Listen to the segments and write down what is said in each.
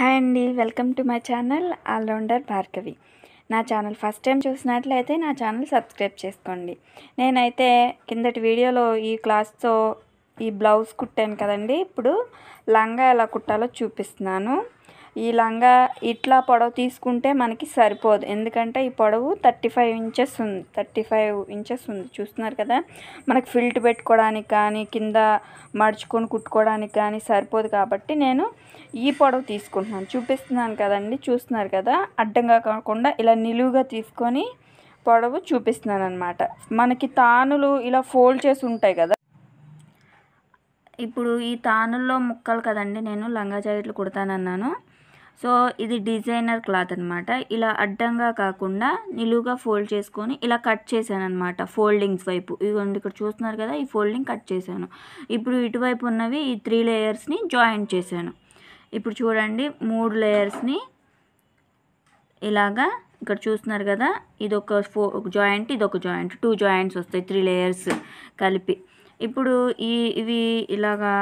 hi అండి welcome to my channel all rounder Bhargavi నా channel first time చూసినట్లయితే నా ఛానల్ సబ్స్క్రైబ్ చేసుకోండి నేనైతే కిందటి వీడియోలో ఈ క్లాస్తో ఈ బ్లౌజ్ కుట్టాను కదండి ఇప్పుడు లంగా ఎలా కుట్టాలో చూపిస్తున్నాను ఈ లంగా ఇట్లా పొడవు తీసుకుంటే మనకి సరిపోదు ఎందుకంటే ఈ పొడవు థర్టీ ఫైవ్ ఇంచెస్ ఉంది థర్టీ ఫైవ్ ఇంచెస్ ఉంది చూస్తున్నారు కదా మనకు ఫిల్ట్ పెట్టుకోవడానికి కానీ కింద మడుచుకొని కుట్టుకోవడానికి కానీ సరిపోదు కాబట్టి నేను ఈ పొడవు తీసుకుంటున్నాను చూపిస్తున్నాను కదండి చూస్తున్నారు కదా అడ్డంగా కాకుండా ఇలా నిలువుగా తీసుకొని పొడవు చూపిస్తున్నాను అనమాట మనకి తానులు ఇలా ఫోల్డ్ చేసి ఉంటాయి కదా ఇప్పుడు ఈ తానుల్లో ముక్కలు కదండి నేను లంగా జాకెట్లు కుడతానన్నాను సో ఇది డిజైనర్ క్లాత్ అనమాట ఇలా అడ్డంగా కాకుండా నిలువుగా ఫోల్డ్ చేసుకొని ఇలా కట్ చేశాను అనమాట ఫోల్డింగ్స్ వైపు ఇదిగోండి ఇక్కడ చూస్తున్నారు కదా ఈ ఫోల్డింగ్ కట్ చేశాను ఇప్పుడు ఇటువైపు ఉన్నవి ఈ త్రీ లేయర్స్ని జాయింట్ చేశాను ఇప్పుడు చూడండి మూడు లేయర్స్ని ఇలాగా ఇక్కడ చూస్తున్నారు కదా ఇది ఒక ఫో ఒక జాయింట్ ఇది ఒక జాయింట్ టూ జాయింట్స్ వస్తాయి త్రీ లేయర్స్ కలిపి ఇప్పుడు ఈ ఇవి ఇలాగా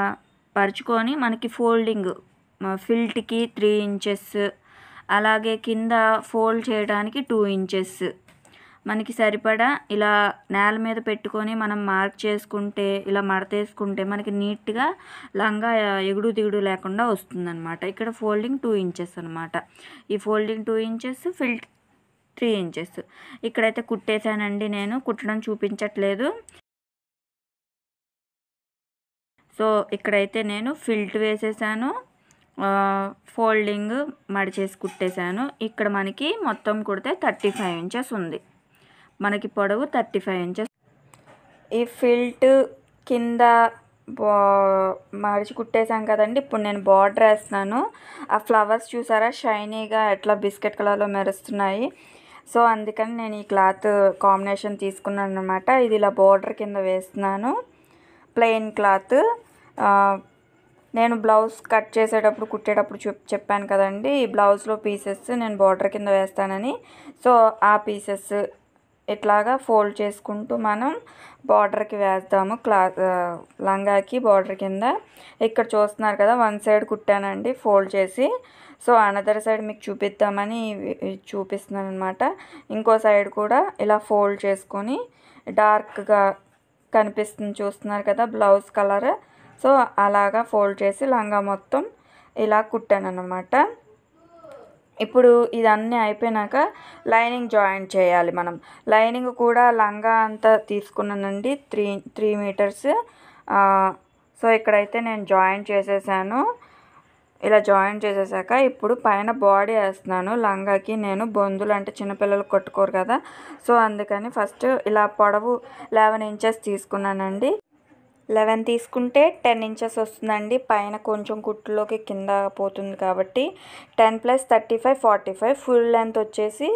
పరుచుకొని మనకి ఫోల్డింగ్ ఫిల్ట్కి త్రీ ఇంచెస్ అలాగే కింద ఫోల్డ్ చేయడానికి టూ ఇంచెస్ మనకి సరిపడా ఇలా నేల మీద పెట్టుకొని మనం మార్క్ చేసుకుంటే ఇలా మడతేసుకుంటే మనకి నీట్గా లంగా ఎగుడు దిగుడు లేకుండా వస్తుందన్నమాట ఇక్కడ ఫోల్డింగ్ టూ ఇంచెస్ అనమాట ఈ ఫోల్డింగ్ టూ ఇంచెస్ ఫిల్ట్ త్రీ ఇంచెస్ ఇక్కడైతే కుట్టేశానండి నేను కుట్టడం చూపించట్లేదు సో ఇక్కడైతే నేను ఫిల్ట్ వేసేసాను ఫోల్డింగ్ మడిచేసి కుట్టేశాను ఇక్కడ మనకి మొత్తం కుడితే థర్టీ ఫైవ్ ఇంచెస్ ఉంది మనకి పొడవు థర్టీ ఫైవ్ ఇంచెస్ ఈ ఫిల్ట్ కింద బా మడిచి కుట్టేశాం కదండి ఇప్పుడు నేను బార్డర్ వేస్తున్నాను ఆ ఫ్లవర్స్ చూసారా షైనీగా ఎట్లా బిస్కెట్ కలర్లో మెరుస్తున్నాయి సో అందుకని నేను ఈ క్లాత్ కాంబినేషన్ తీసుకున్నాను అనమాట ఇది ఇలా బార్డర్ కింద వేస్తున్నాను ప్లెయిన్ క్లాత్ నేను బ్లౌజ్ కట్ చేసేటప్పుడు కుట్టేటప్పుడు చెప్పాను కదండి ఈ బ్లౌజ్లో పీసెస్ నేను బార్డర్ కింద వేస్తానని సో ఆ పీసెస్ ఇట్లాగా ఫోల్డ్ చేసుకుంటూ మనం బార్డర్కి వేస్తాము క్లా లంగాకి బార్డర్ కింద ఇక్కడ చూస్తున్నారు కదా వన్ సైడ్ కుట్టానండి ఫోల్డ్ చేసి సో అనదర్ సైడ్ మీకు చూపిద్దామని చూపిస్తున్నాను అనమాట ఇంకో సైడ్ కూడా ఇలా ఫోల్డ్ చేసుకొని డార్క్గా కనిపిస్తుంది చూస్తున్నారు కదా బ్లౌజ్ కలర్ సో అలాగా ఫోల్డ్ చేసి లంగా మొత్తం ఇలా కుట్టాను అనమాట ఇప్పుడు ఇదన్నీ అయిపోయినాక లైనింగ్ జాయింట్ చేయాలి మనం లైనింగ్ కూడా లంగా అంతా తీసుకున్నానండి త్రీ త్రీ మీటర్స్ సో ఇక్కడైతే నేను జాయిన్ చేసేసాను ఇలా జాయిన్ చేసేసాక ఇప్పుడు పైన బాడీ వేస్తున్నాను లంగాకి నేను బొందులు అంటే చిన్నపిల్లలు కొట్టుకోరు కదా సో అందుకని ఫస్ట్ ఇలా పొడవు లెవెన్ ఇంచెస్ తీసుకున్నానండి లెవెన్ తీసుకుంటే టెన్ ఇంచెస్ వస్తుందండి పైన కొంచెం కుట్టులోకి కింద పోతుంది కాబట్టి ten plus thirty five forty five full length వచ్చేసి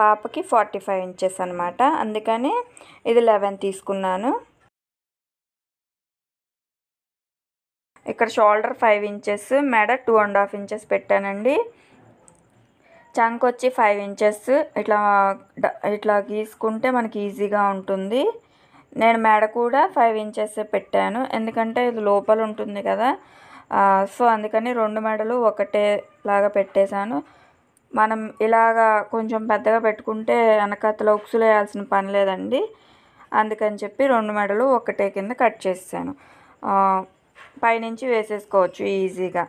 పాపకి ఫార్టీ ఫైవ్ ఇంచెస్ అనమాట అందుకని ఇది లెవెన్ తీసుకున్నాను ఇక్కడ షోల్డర్ ఫైవ్ ఇంచెస్ మెడ టూ అండ్ హాఫ్ ఇంచెస్ పెట్టానండి చంక్ వచ్చి ఫైవ్ ఇంచెస్ ఇట్లా ఇట్లా గీసుకుంటే మనకి ఈజీగా ఉంటుంది నేను మెడ కూడా ఫైవ్ ఇంచెస్ పెట్టాను ఎందుకంటే ఇది లోపల ఉంటుంది కదా సో అందుకని రెండు మెడలు ఒకటే లాగా పెట్టేశాను మనం ఇలాగా కొంచెం పెద్దగా పెట్టుకుంటే వెనకతల ఉక్సులు వేయాల్సిన పని లేదండి అందుకని చెప్పి రెండు మెడలు ఒకటే కింద కట్ చేసాను పైనుంచి వేసేసుకోవచ్చు ఈజీగా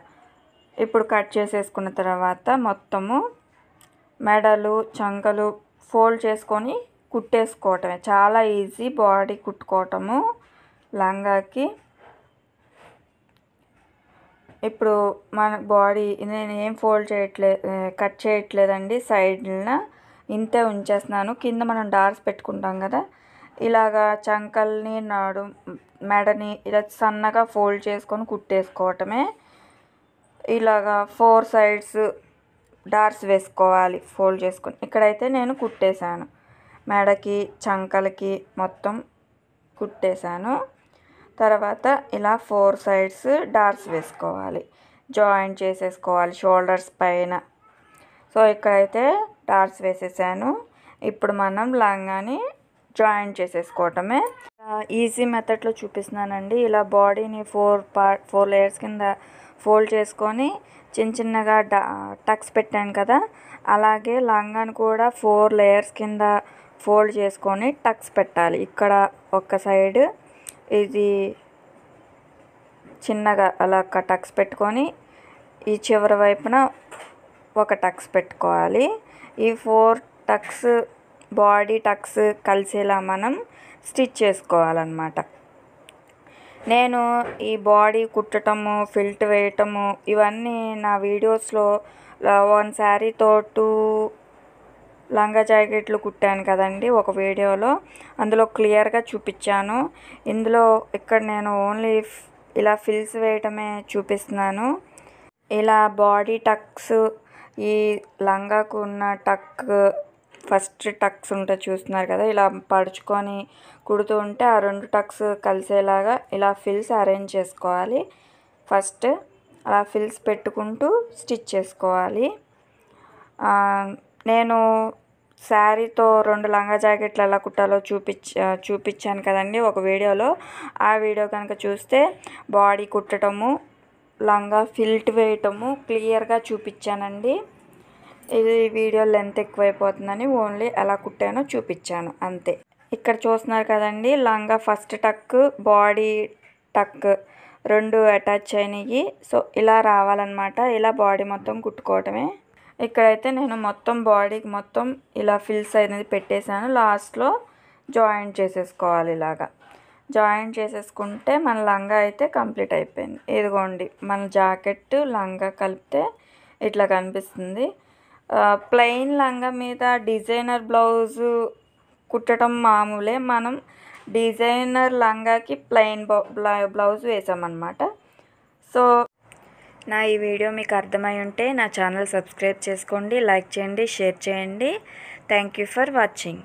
ఇప్పుడు కట్ చేసేసుకున్న తర్వాత మొత్తము మెడలు చంకలు ఫోల్డ్ చేసుకొని కుట్టేసుకోవటమే చాలా ఈజీ బాడీ కుట్టుకోవటము లంగాకి ఇప్పుడు మన బాడీ నేను ఏం ఫోల్డ్ చేయట్లేదు కట్ చేయట్లేదండి సైడ్న ఇంతే ఉంచేస్తున్నాను కింద మనం డార్స్ పెట్టుకుంటాం కదా ఇలాగా చంకల్ని నాడు మెడని ఇలా సన్నగా ఫోల్డ్ చేసుకొని కుట్టేసుకోవటమే ఇలాగా ఫోర్ సైడ్స్ డార్స్ వేసుకోవాలి ఫోల్డ్ చేసుకొని ఇక్కడైతే నేను కుట్టేశాను మెడకి చంకలకి మొత్తం కుట్టేశాను తర్వాత ఇలా ఫోర్ సైడ్స్ డార్స్ వేసుకోవాలి జాయింట్ చేసేసుకోవాలి షోల్డర్స్ పైన సో ఇక్కడైతే డార్స్ వేసేసాను ఇప్పుడు మనం లంగాని జాయింట్ చేసేసుకోవటమే ఈజీ మెథడ్లో చూపిస్తున్నానండి ఇలా బాడీని ఫోర్ పార్ట్ ఫోర్ లేయర్స్ కింద ఫోల్డ్ చేసుకొని చిన్న చిన్నగా టక్స్ పెట్టాను కదా అలాగే లంగాని కూడా ఫోర్ లేయర్స్ కింద ఫోల్డ్ చేసుకొని టక్స్ పెట్టాలి ఇక్కడ ఒక సైడ్ ఇది చిన్నగా అలా టక్స్ పెట్టుకొని ఈ చివరి వైపున ఒక టక్స్ పెట్టుకోవాలి ఈ ఫోర్ టక్స్ బాడీ టక్స్ కలిసేలా మనం స్టిచ్ చేసుకోవాలన్నమాట నేను ఈ బాడీ కుట్టడము ఫిల్ట్ వేయటము ఇవన్నీ నా వీడియోస్లో వన్ శారీతో టూ లంగా జాకెట్లు కుట్టాను కదండి ఒక వీడియోలో అందులో క్లియర్గా చూపించాను ఇందులో ఇక్కడ నేను ఓన్లీ ఇలా ఫిల్స్ వేయటమే చూపిస్తున్నాను ఇలా బాడీ టక్స్ ఈ లంగాకు ఉన్న టక్ ఫస్ట్ టక్స్ ఉంటే చూస్తున్నారు కదా ఇలా పడుచుకొని కుడుతూ ఉంటే ఆ రెండు టక్స్ కలిసేలాగా ఇలా ఫిల్స్ అరేంజ్ చేసుకోవాలి ఫస్ట్ అలా ఫిల్స్ పెట్టుకుంటూ స్టిచ్ చేసుకోవాలి నేను శారీతో రెండు లంగా జాకెట్లు ఎలా కుట్టాలో చూపించ చూపించాను కదండి ఒక వీడియోలో ఆ వీడియో కనుక చూస్తే బాడీ కుట్టడము లంగా ఫిల్ట్ వేయటము క్లియర్గా చూపించానండి ఇది వీడియో లెంత్ ఎక్కువైపోతుందని ఓన్లీ ఎలా కుట్టానో చూపించాను అంతే ఇక్కడ చూస్తున్నారు కదండి లంగా ఫస్ట్ టక్ బాడీ టక్ రెండు అటాచ్ అయినవి సో ఇలా రావాలన్నమాట ఇలా బాడీ మొత్తం కుట్టుకోవటమే ఇక్కడైతే నేను మొత్తం బాడీకి మొత్తం ఇలా ఫిల్స్ అనేది పెట్టేశాను లాస్ట్లో జాయింట్ చేసేసుకోవాలి ఇలాగా జాయింట్ చేసేసుకుంటే మన లంగా అయితే కంప్లీట్ అయిపోయింది ఇదిగోండి మన జాకెట్ లంగా కలిపితే ఇట్లా కనిపిస్తుంది ప్లెయిన్ లంగా మీద డిజైనర్ బ్లౌజు కుట్టడం మామూలే మనం డిజైనర్ లంగాకి ప్లెయిన్ బ్లౌజ్ వేసామన్నమాట సో నా ఈ వీడియో మీకు అర్థమై ఉంటే నా ఛానల్ సబ్స్క్రైబ్ చేసుకోండి లైక్ చేయండి షేర్ చేయండి థ్యాంక్ యూ ఫర్ వాచింగ్